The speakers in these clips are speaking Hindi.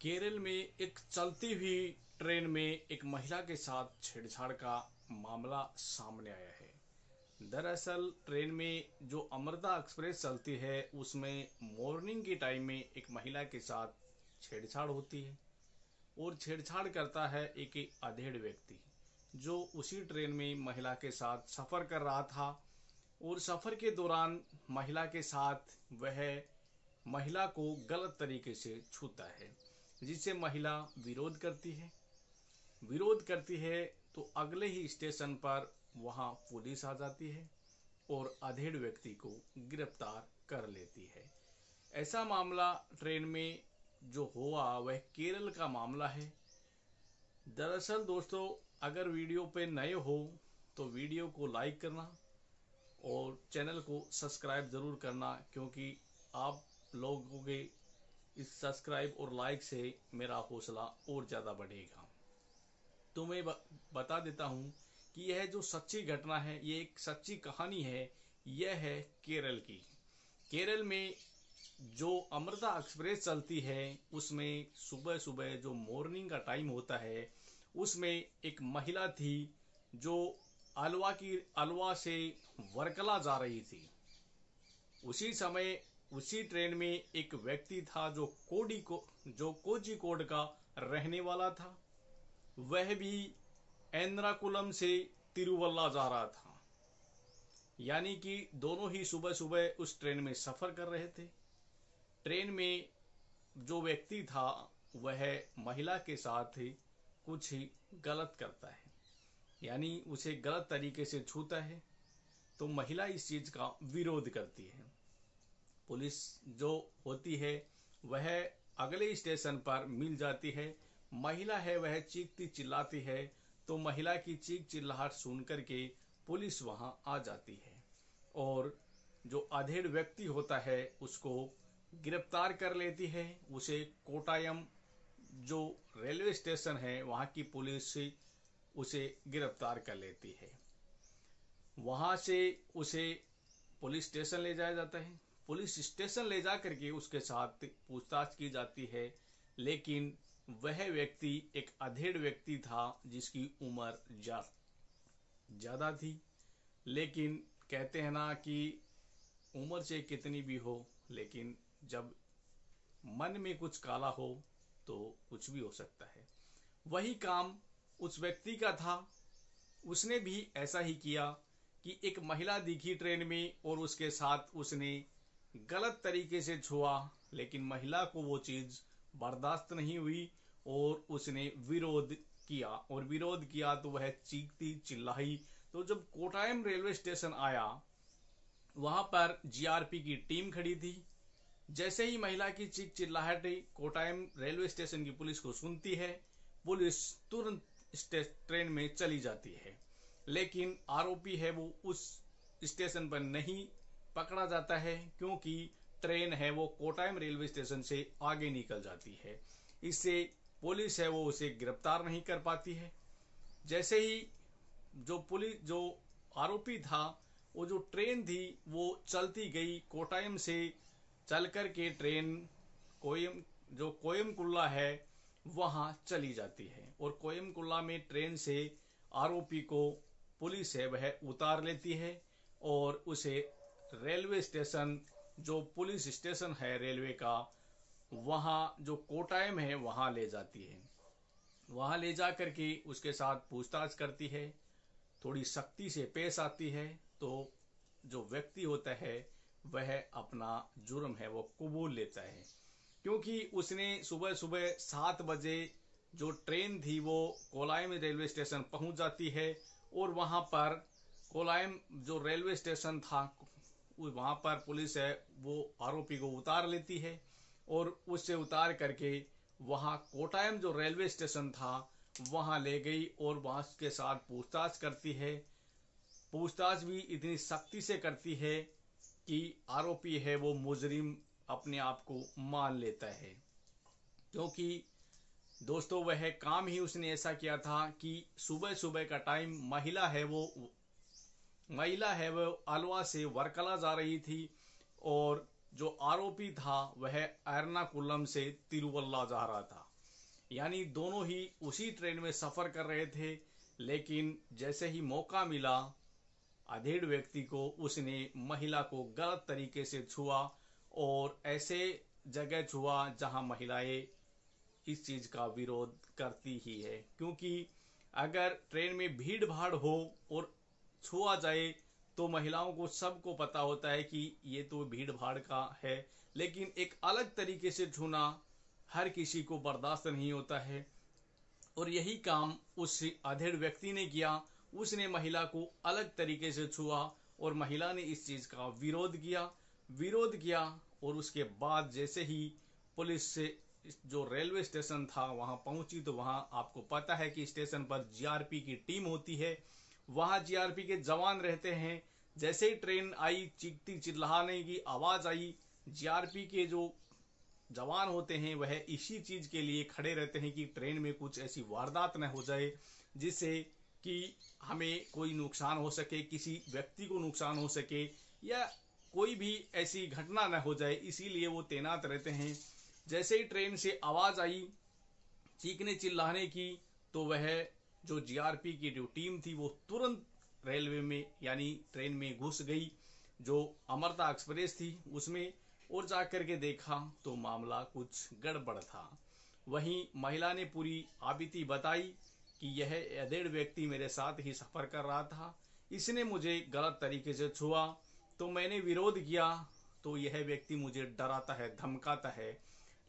केरल में एक चलती हुई ट्रेन में एक महिला के साथ छेड़छाड़ का मामला सामने आया है दरअसल ट्रेन में जो अमृता एक्सप्रेस चलती है उसमें मॉर्निंग के टाइम में एक महिला के साथ छेड़छाड़ होती है और छेड़छाड़ करता है एक अधेड़ व्यक्ति जो उसी ट्रेन में महिला के साथ सफ़र कर रहा था और सफ़र के दौरान महिला के साथ वह महिला को गलत तरीके से छूता है जिसे महिला विरोध करती है विरोध करती है तो अगले ही स्टेशन पर वहाँ पुलिस आ जाती है और अधेड़ व्यक्ति को गिरफ्तार कर लेती है ऐसा मामला ट्रेन में जो हुआ वह केरल का मामला है दरअसल दोस्तों अगर वीडियो पे नए हो तो वीडियो को लाइक करना और चैनल को सब्सक्राइब ज़रूर करना क्योंकि आप लोगों के इस सब्सक्राइब और लाइक से मेरा हौसला और ज़्यादा बढ़ेगा तो मैं बता देता हूँ कि यह जो सच्ची घटना है ये एक सच्ची कहानी है यह है केरल की केरल में जो अमृता एक्सप्रेस चलती है उसमें सुबह सुबह जो मॉर्निंग का टाइम होता है उसमें एक महिला थी जो अलवा की अलवा से वर्कला जा रही थी उसी समय उसी ट्रेन में एक व्यक्ति था जो कोडी को जो कोजिकोड का रहने वाला था वह भी एर्नाकुलम से तिरुवल्ला जा रहा था यानी कि दोनों ही सुबह सुबह उस ट्रेन में सफ़र कर रहे थे ट्रेन में जो व्यक्ति था वह महिला के साथ ही कुछ ही गलत करता है यानी उसे गलत तरीके से छूता है तो महिला इस चीज़ का विरोध करती है पुलिस जो होती है वह अगले स्टेशन पर मिल जाती है महिला है वह चीखती चिल्लाती है तो महिला की चीख चिल्लाहट सुन के पुलिस वहां आ जाती है और जो अधेड़ व्यक्ति होता है उसको गिरफ्तार कर लेती है उसे कोटायम जो रेलवे स्टेशन है वहाँ की पुलिस उसे गिरफ्तार कर लेती है वहाँ से उसे पुलिस स्टेशन ले जाया जाता है पुलिस स्टेशन ले जा करके उसके साथ पूछताछ की जाती है लेकिन वह व्यक्ति एक अधेड़ व्यक्ति था जिसकी उम्र ज़्यादा थी लेकिन कहते हैं ना कि उम्र से कितनी भी हो लेकिन जब मन में कुछ काला हो तो कुछ भी हो सकता है वही काम उस व्यक्ति का था उसने भी ऐसा ही किया कि एक महिला दिखी ट्रेन में और उसके साथ उसने गलत तरीके से छुआ लेकिन महिला को वो चीज़ बर्दाश्त नहीं हुई और उसने विरोध किया और विरोध किया तो वह चीखती चिल्लाई तो जब कोटायम रेलवे स्टेशन आया वहां पर जीआरपी की टीम खड़ी थी जैसे ही महिला की चीख चिल्लाहट कोटायम रेलवे स्टेशन की पुलिस को सुनती है पुलिस तुरंत ट्रेन में चली जाती है लेकिन आरोपी है वो उस स्टेशन पर नहीं पकड़ा जाता है क्योंकि ट्रेन है वो कोटायम रेलवे स्टेशन से आगे निकल जाती है इससे पुलिस है वो उसे गिरफ्तार नहीं कर पाती है जैसे ही जो पुलिस जो आरोपी था वो जो ट्रेन थी वो चलती गई कोटायम से चल कर के ट्रेन कोयम जो कोयमकुल्ला है वहाँ चली जाती है और कोयमकुल्ला में ट्रेन से आरोपी को पुलिस है वह उतार लेती है और उसे रेलवे स्टेशन जो पुलिस स्टेशन है रेलवे का वहाँ जो कोटायम है वहाँ ले जाती है वहाँ ले जा कर के उसके साथ पूछताछ करती है थोड़ी सख्ती से पेश आती है तो जो व्यक्ति होता है वह अपना जुर्म है वो कबूल लेता है क्योंकि उसने सुबह सुबह सात बजे जो ट्रेन थी वो कोलायम रेलवे स्टेशन पहुंच जाती है और वहां पर कोलायम जो रेलवे स्टेशन था वहां पर पुलिस है वो आरोपी को उतार लेती है और उससे उतार करके वहां कोटायम जो रेलवे स्टेशन था वहां ले गई और वहां के साथ पूछताछ करती है पूछताछ भी इतनी सख्ती से करती है कि आरोपी है वो मुजरिम अपने आप को मान लेता है क्योंकि दोस्तों वह काम ही उसने ऐसा किया था कि सुबह सुबह का टाइम महिला है वो महिला है वह अलवा से वर्कला जा रही थी और जो आरोपी था वह एर्नाकुलम से तिरुवल्ला जा रहा था यानी दोनों ही उसी ट्रेन में सफ़र कर रहे थे लेकिन जैसे ही मौका मिला अधेड़ व्यक्ति को उसने महिला को गलत तरीके से छुआ और ऐसे जगह छुआ जहां महिलाएं इस चीज़ का विरोध करती ही है क्योंकि अगर ट्रेन में भीड़ भाड़ हो और छुआ जाए तो महिलाओं को सबको पता होता है कि ये तो भीड़ भाड़ का है लेकिन एक अलग तरीके से छूना हर किसी को बर्दाश्त नहीं होता है और यही काम उस अधेड़ व्यक्ति ने किया उसने महिला को अलग तरीके से छुआ और महिला ने इस चीज़ का विरोध किया विरोध किया और उसके बाद जैसे ही पुलिस से जो रेलवे स्टेशन था वहां पहुंची तो वहां आपको पता है कि स्टेशन पर जीआरपी की टीम होती है वहाँ जीआरपी के जवान रहते हैं जैसे ही ट्रेन आई चीखती चिल्लाने की आवाज़ आई जीआरपी के जो जवान होते हैं वह इसी चीज़ के लिए खड़े रहते हैं कि ट्रेन में कुछ ऐसी वारदात न हो जाए जिससे कि हमें कोई नुकसान हो सके किसी व्यक्ति को नुकसान हो सके या कोई भी ऐसी घटना न हो जाए इसीलिए वो तैनात रहते हैं जैसे ही ट्रेन से आवाज़ आई चीखने चिल्लाने की तो वह जो जीआरपी की जो टीम थी वो तुरंत रेलवे में यानी ट्रेन में घुस गई जो अमरता एक्सप्रेस थी उसमें और जा करके देखा तो मामला कुछ गड़बड़ था वहीं महिला ने पूरी आबिती बताई कि यह अधेड़ व्यक्ति मेरे साथ ही सफ़र कर रहा था इसने मुझे गलत तरीके से छुआ तो मैंने विरोध किया तो यह व्यक्ति मुझे डराता है धमकाता है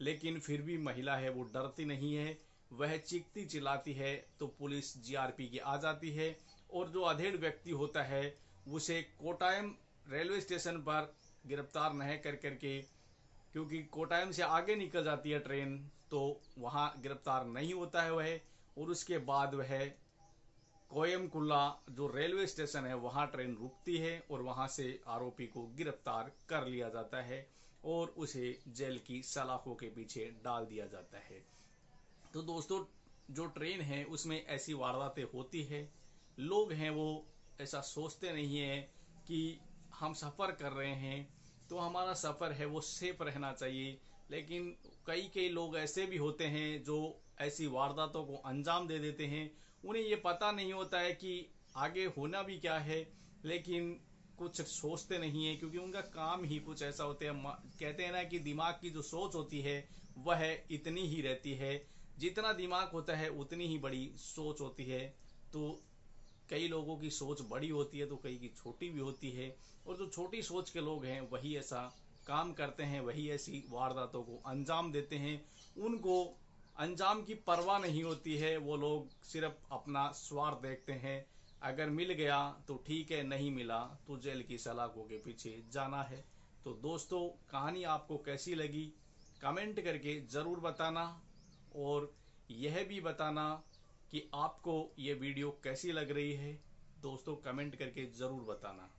लेकिन फिर भी महिला है वो डरती नहीं है वह चीखती चिल्लाती है तो पुलिस जीआरपी की आ जाती है और जो अधेड़ व्यक्ति होता है उसे कोटायम रेलवे स्टेशन पर गिरफ्तार नहीं कर करके क्योंकि कोटायम से आगे निकल जाती है ट्रेन तो वहाँ गिरफ्तार नहीं होता है वह और उसके बाद वह कोयमकुल्ला जो रेलवे स्टेशन है वहाँ ट्रेन रुकती है और वहाँ से आरोपी को गिरफ्तार कर लिया जाता है और उसे जेल की सलाखों के पीछे डाल दिया जाता है तो दोस्तों जो ट्रेन है उसमें ऐसी वारदातें होती है लोग हैं वो ऐसा सोचते नहीं है कि हम सफ़र कर रहे हैं तो हमारा सफ़र है वो सेफ रहना चाहिए लेकिन कई कई लोग ऐसे भी होते हैं जो ऐसी वारदातों को अंजाम दे देते हैं उन्हें ये पता नहीं होता है कि आगे होना भी क्या है लेकिन कुछ सोचते नहीं है क्योंकि उनका काम ही कुछ ऐसा होता है कहते हैं ना कि दिमाग की जो सोच होती है वह इतनी ही रहती है जितना दिमाग होता है उतनी ही बड़ी सोच होती है तो कई लोगों की सोच बड़ी होती है तो कई की छोटी भी होती है और जो छोटी सोच के लोग हैं वही ऐसा काम करते हैं वही ऐसी वारदातों को अंजाम देते हैं उनको अंजाम की परवाह नहीं होती है वो लोग सिर्फ अपना स्वार्थ देखते हैं अगर मिल गया तो ठीक है नहीं मिला तो जेल की सलाखों के पीछे जाना है तो दोस्तों कहानी आपको कैसी लगी कमेंट करके ज़रूर बताना और यह भी बताना कि आपको ये वीडियो कैसी लग रही है दोस्तों कमेंट करके ज़रूर बताना